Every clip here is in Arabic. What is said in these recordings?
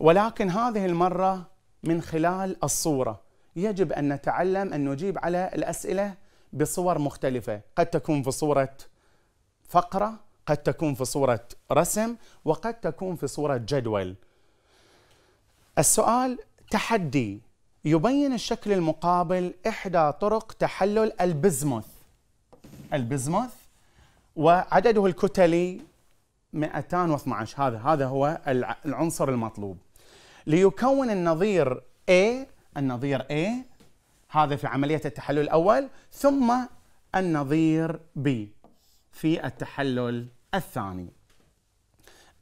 ولكن هذه المرة من خلال الصورة يجب أن نتعلم أن نجيب على الأسئلة بصور مختلفة قد تكون في صورة فقرة قد تكون في صورة رسم وقد تكون في صورة جدول السؤال تحدي يبين الشكل المقابل إحدى طرق تحلل البزمث البزمث وعدده الكتلي 212 هذا هذا هو العنصر المطلوب ليكون النظير A النظير A هذا في عملية التحلل الأول ثم النظير B في التحلل الثاني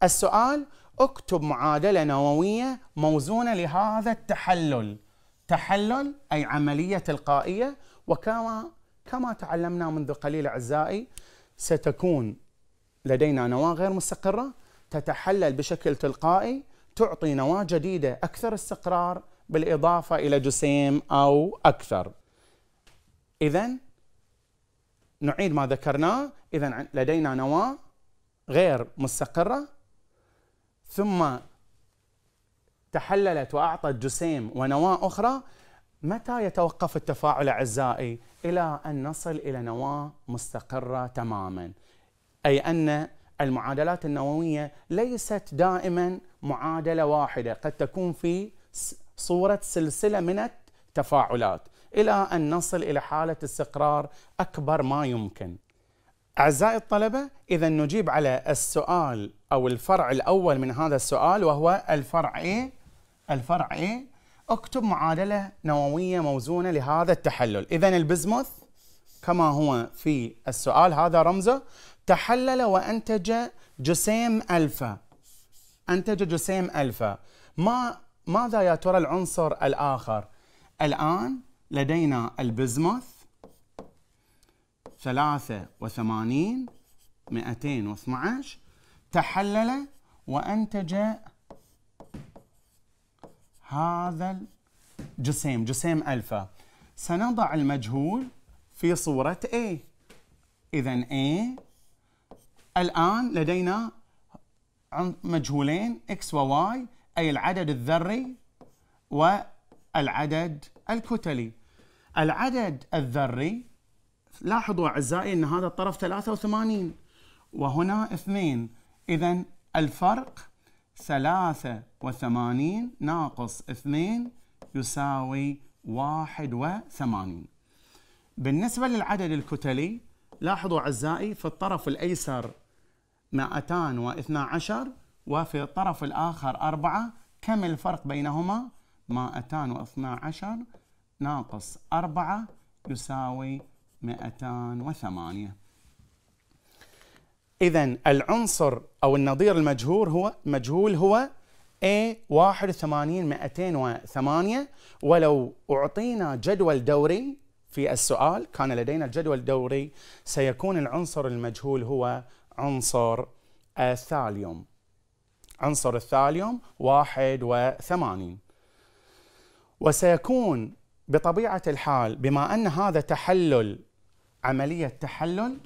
السؤال اكتب معادلة نووية موزونة لهذا التحلل تحلل أي عملية تلقائية وكما كما تعلمنا منذ قليل أعزائي ستكون لدينا نواة غير مستقرة تتحلل بشكل تلقائي تعطي نواة جديدة أكثر استقرار بالإضافة إلى جسيم أو أكثر إذا نعيد ما ذكرناه إذا لدينا نواة غير مستقرة ثم تحللت وأعطت جسيم ونواة أخرى متى يتوقف التفاعل أعزائي إلى أن نصل إلى نواة مستقرة تماما أي أن المعادلات النووية ليست دائما معادلة واحدة قد تكون في صورة سلسلة من التفاعلات إلى أن نصل إلى حالة استقرار أكبر ما يمكن أعزائي الطلبة إذا نجيب على السؤال أو الفرع الأول من هذا السؤال وهو الفرع إيه؟ الفرع إيه؟ اكتب معادلة نووية موزونة لهذا التحلل إذا البزموث كما هو في السؤال هذا رمزه تحلل وانتج جسيم الفا انتج جسيم الفا ما ماذا يا ترى العنصر الاخر الان لدينا البزمث 83 212 تحلل وانتج هذا الجسيم جسيم الفا سنضع المجهول في صورة A إذا A الآن لدينا مجهولين X و Y أي العدد الذري والعدد الكتلي العدد الذري لاحظوا أعزائي أن هذا الطرف 83 وهنا 2 إذا الفرق 83 ناقص 2 يساوي 81 بالنسبة للعدد الكتلي لاحظوا أعزائي في الطرف الأيسر مائتان واثنا عشر وفي الطرف الآخر أربعة كم الفرق بينهما؟ مائتان واثنا عشر ناقص أربعة يساوي مائتان وثمانية إذا العنصر أو النظير المجهول هو مجهول هو A 81 208 ولو أعطينا جدول دوري في السؤال كان لدينا جدول دوري سيكون العنصر المجهول هو عنصر الثاليوم عنصر الثاليوم 81 وسيكون بطبيعة الحال بما أن هذا تحلل عملية تحلل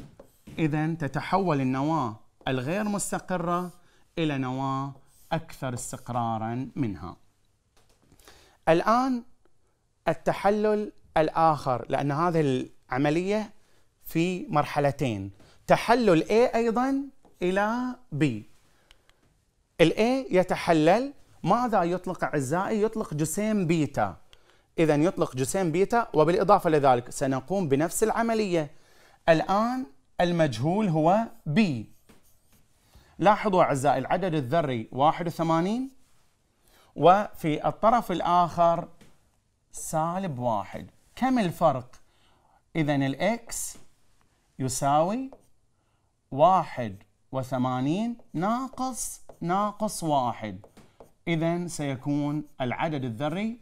إذا تتحول النواة الغير مستقرة إلى نواة أكثر استقرارا منها الآن التحلل الآخر لأن هذه العملية في مرحلتين تحلل A أيضا إلى B A يتحلل ماذا يطلق أعزائي؟ يطلق جسيم بيتا إذا يطلق جسيم بيتا وبالإضافة لذلك سنقوم بنفس العملية الآن المجهول هو B لاحظوا أعزائي العدد الذري 81 وفي الطرف الآخر سالب واحد كم الفرق؟ إذا الإكس يساوي واحد وثمانين ناقص ناقص واحد إذا سيكون العدد الذري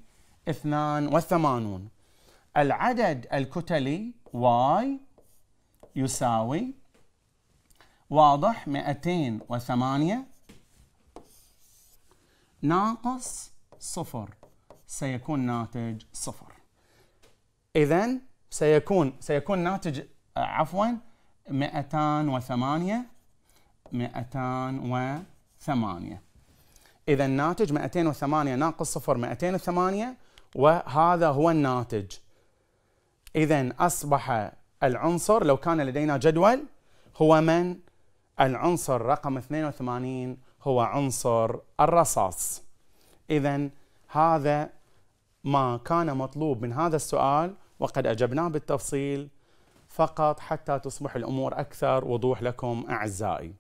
اثنان وثمانون العدد الكتلي واي يساوي واضح وثمانية ناقص صفر سيكون ناتج صفر إذا سيكون سيكون ناتج آه، عفوا 208 208 إذا الناتج 208 ناقص صفر 208 وهذا هو الناتج إذا أصبح العنصر لو كان لدينا جدول هو من؟ العنصر رقم 82 هو عنصر الرصاص إذا هذا ما كان مطلوب من هذا السؤال وقد أجبناه بالتفصيل فقط حتى تصبح الامور اكثر وضوح لكم اعزائي.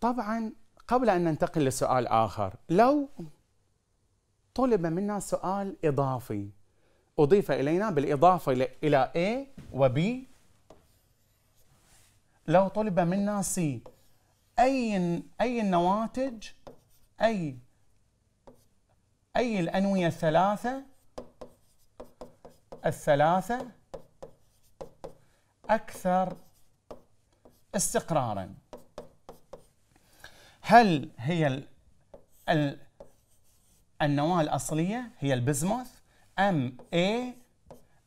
طبعا قبل ان ننتقل لسؤال اخر، لو طلب منا سؤال اضافي اضيف الينا بالاضافه الى A وB لو طلب منا C اي اي النواتج اي اي الانويه الثلاثه الثلاثه أكثر استقرارا هل هي الـ الـ النواة الأصلية هي البزموث أم A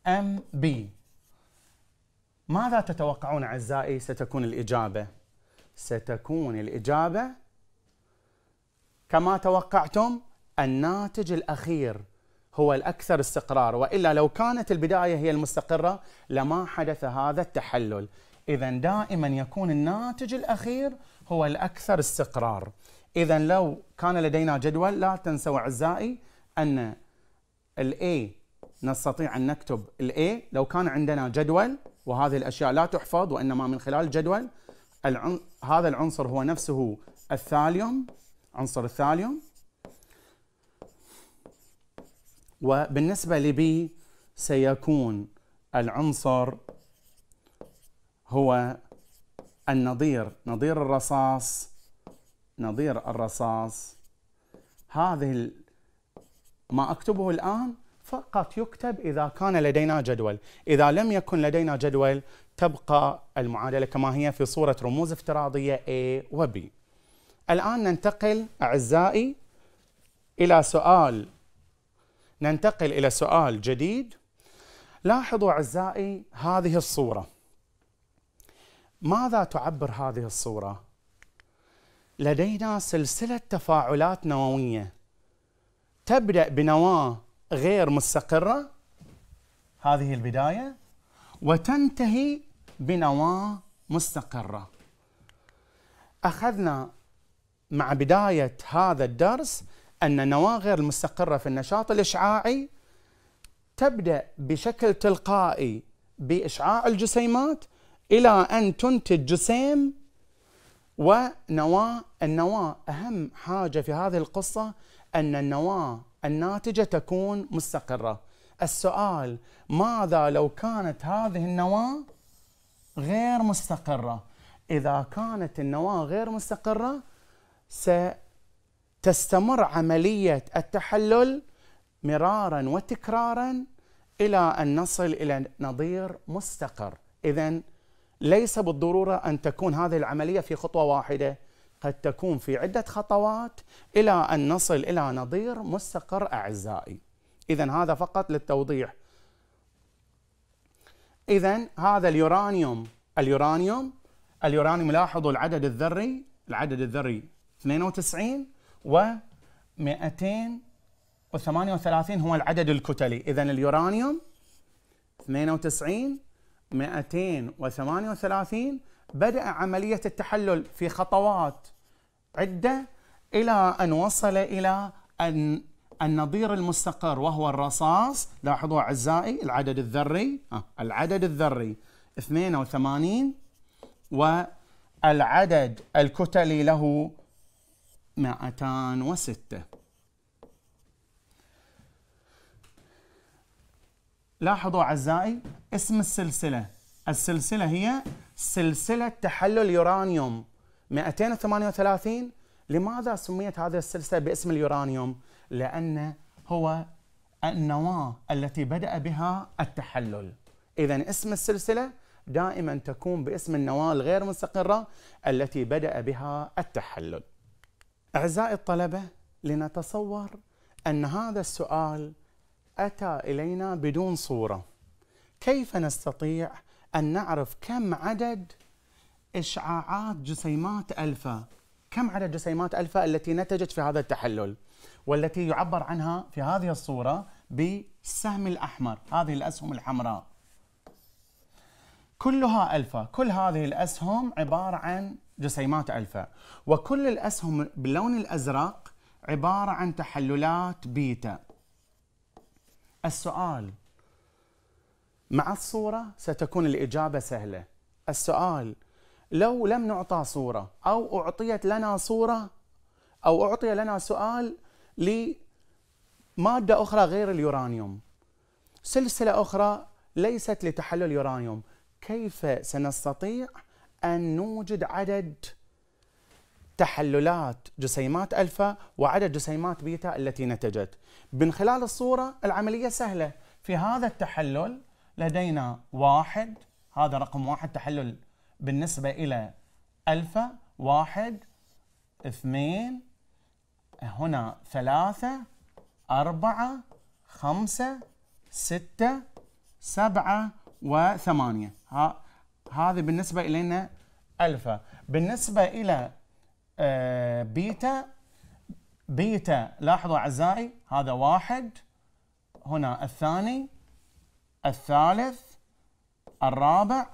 أم B ماذا تتوقعون أعزائي ستكون الإجابة ستكون الإجابة كما توقعتم الناتج الأخير هو الأكثر استقرار وإلا لو كانت البداية هي المستقرة لما حدث هذا التحلل إذا دائما يكون الناتج الأخير هو الأكثر استقرار إذا لو كان لدينا جدول لا تنسوا أعزائي أن الـ A نستطيع أن نكتب الـ A لو كان عندنا جدول وهذه الأشياء لا تحفظ وإنما من خلال جدول العن... هذا العنصر هو نفسه الثاليوم عنصر الثاليوم وبالنسبة لبي سيكون العنصر هو النظير نظير الرصاص نظير الرصاص هذه ما أكتبه الآن فقط يكتب إذا كان لدينا جدول إذا لم يكن لدينا جدول تبقى المعادلة كما هي في صورة رموز افتراضية A و B الآن ننتقل أعزائي إلى سؤال ننتقل إلى سؤال جديد لاحظوا أعزائي هذه الصورة ماذا تعبر هذه الصورة؟ لدينا سلسلة تفاعلات نووية تبدأ بنواة غير مستقرة هذه البداية وتنتهي بنواة مستقرة أخذنا مع بداية هذا الدرس أن النواة غير المستقرة في النشاط الإشعاعي تبدأ بشكل تلقائي بإشعاع الجسيمات إلى أن تنتج جسيم ونواة النواة أهم حاجة في هذه القصة أن النواة الناتجة تكون مستقرة السؤال ماذا لو كانت هذه النواة غير مستقرة إذا كانت النواة غير مستقرة تستمر عملية التحلل مرارا وتكرارا إلى أن نصل إلى نظير مستقر إذا ليس بالضرورة أن تكون هذه العملية في خطوة واحدة قد تكون في عدة خطوات إلى أن نصل إلى نظير مستقر أعزائي إذا هذا فقط للتوضيح إذا هذا اليورانيوم اليورانيوم اليورانيوم لاحظوا العدد الذري العدد الذري 92 و238 هو العدد الكتلي إذا اليورانيوم 92 238 بدأ عملية التحلل في خطوات عدة إلى أن وصل إلى أن النظير المستقر وهو الرصاص لاحظوا أعزائي العدد الذري آه، العدد الذري 82 والعدد الكتلي له مائتان وستة لاحظوا أعزائي اسم السلسلة السلسلة هي سلسلة تحلل يورانيوم 238 لماذا سميت هذه السلسلة باسم اليورانيوم؟ لأن هو النواة التي بدأ بها التحلل إذا اسم السلسلة دائما تكون باسم النواة الغير مستقرة التي بدأ بها التحلل أعزائي الطلبة لنتصور أن هذا السؤال أتى إلينا بدون صورة كيف نستطيع أن نعرف كم عدد إشعاعات جسيمات ألفا كم عدد جسيمات ألفا التي نتجت في هذا التحلل والتي يعبر عنها في هذه الصورة بالسهم الأحمر هذه الأسهم الحمراء كلها ألفا كل هذه الأسهم عبارة عن جسيمات ألفا وكل الأسهم باللون الأزرق عبارة عن تحللات بيتا السؤال مع الصورة ستكون الإجابة سهلة السؤال لو لم نعطى صورة أو أعطيت لنا صورة أو أعطي لنا سؤال لمادة أخرى غير اليورانيوم سلسلة أخرى ليست لتحلل يورانيوم كيف سنستطيع أن نوجد عدد تحللات جسيمات ألفا وعدد جسيمات بيتا التي نتجت من خلال الصورة العملية سهلة في هذا التحلل لدينا واحد هذا رقم واحد تحلل بالنسبة إلى ألفا واحد اثنين هنا ثلاثة أربعة خمسة ستة سبعة وثمانية ها هذه بالنسبة إلينا ألفا بالنسبة إلى آه، بيتا بيتا لاحظوا أعزائي هذا واحد هنا الثاني الثالث الرابع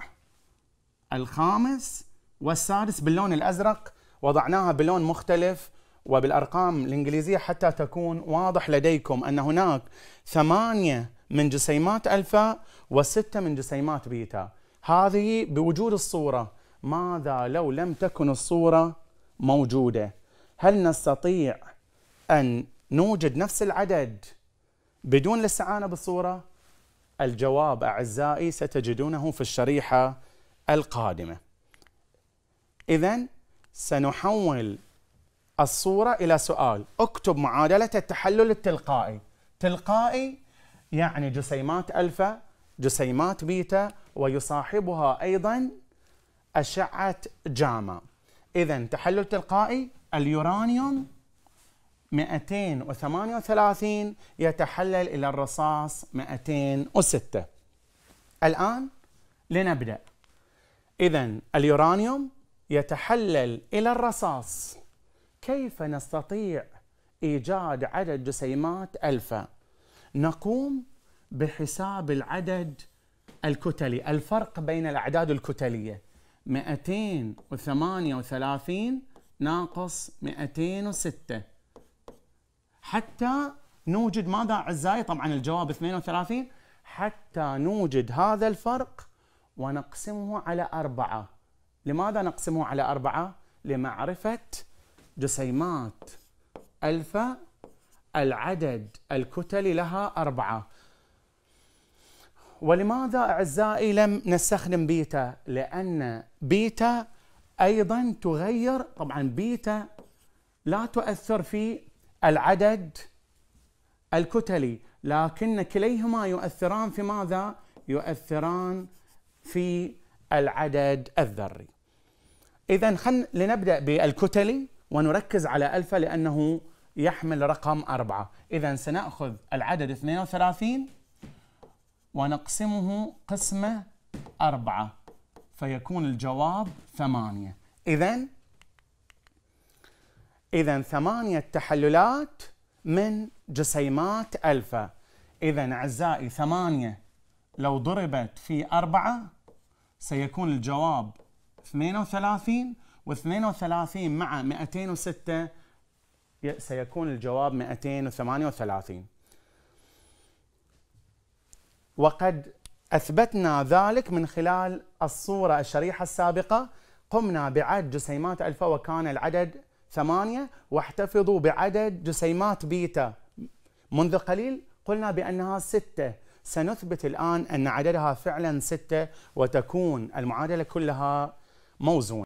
الخامس والسادس باللون الأزرق وضعناها بلون مختلف وبالأرقام الإنجليزية حتى تكون واضح لديكم أن هناك ثمانية من جسيمات ألفا وستة من جسيمات بيتا هذه بوجود الصورة ماذا لو لم تكن الصورة موجودة هل نستطيع أن نوجد نفس العدد بدون الاستعانة بالصورة الجواب أعزائي ستجدونه في الشريحة القادمة إذا سنحول الصورة إلى سؤال اكتب معادلة التحلل التلقائي تلقائي يعني جسيمات ألفا جسيمات بيتا ويصاحبها أيضا أشعة جاما إذا تحلل تلقائي اليورانيوم 238 يتحلل إلى الرصاص 206 الآن لنبدأ إذا اليورانيوم يتحلل إلى الرصاص كيف نستطيع إيجاد عدد جسيمات ألفا؟ نقوم بحساب العدد الكتلي الفرق بين الأعداد الكتلية 238 ناقص 206 حتى نوجد ماذا أعزائي طبعا الجواب 32 حتى نوجد هذا الفرق ونقسمه على أربعة لماذا نقسمه على أربعة؟ لمعرفة جسيمات ألفا العدد الكتلي لها أربعة ولماذا أعزائي لم نستخدم بيتا لأن بيتا أيضا تغير طبعا بيتا لا تؤثر في العدد الكتلي لكن كليهما يؤثران في ماذا يؤثران في العدد الذري إذا خل لنبدأ بالكتلي ونركز على ألفا لأنه يحمل رقم أربعة إذا سنأخذ العدد 32 ونقسمه قسمة أربعة فيكون الجواب ثمانية إذا إذا ثمانية تحللات من جسيمات ألفا إذا أعزائي ثمانية لو ضربت في أربعة سيكون الجواب 32 و32 مع 206 سيكون الجواب 238 وقد أثبتنا ذلك من خلال الصورة الشريحة السابقة قمنا بعد جسيمات ألفا وكان العدد ثمانية واحتفظوا بعدد جسيمات بيتا منذ قليل قلنا بأنها ستة سنثبت الآن أن عددها فعلا ستة وتكون المعادلة كلها موزونة